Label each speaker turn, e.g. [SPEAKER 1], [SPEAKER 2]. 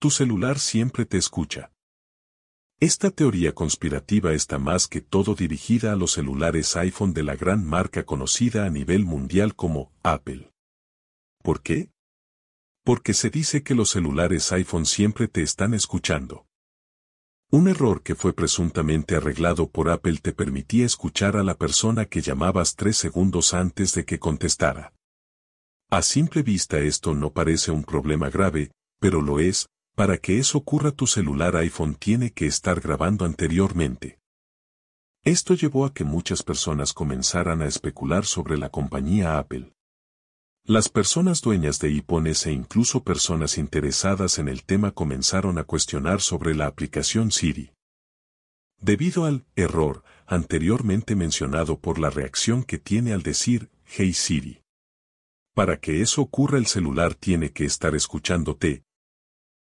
[SPEAKER 1] tu celular siempre te escucha. Esta teoría conspirativa está más que todo dirigida a los celulares iPhone de la gran marca conocida a nivel mundial como Apple. ¿Por qué? Porque se dice que los celulares iPhone siempre te están escuchando. Un error que fue presuntamente arreglado por Apple te permitía escuchar a la persona que llamabas tres segundos antes de que contestara. A simple vista esto no parece un problema grave, pero lo es, para que eso ocurra tu celular iPhone tiene que estar grabando anteriormente. Esto llevó a que muchas personas comenzaran a especular sobre la compañía Apple. Las personas dueñas de iPones e incluso personas interesadas en el tema comenzaron a cuestionar sobre la aplicación Siri. Debido al error anteriormente mencionado por la reacción que tiene al decir Hey Siri. Para que eso ocurra el celular tiene que estar escuchándote,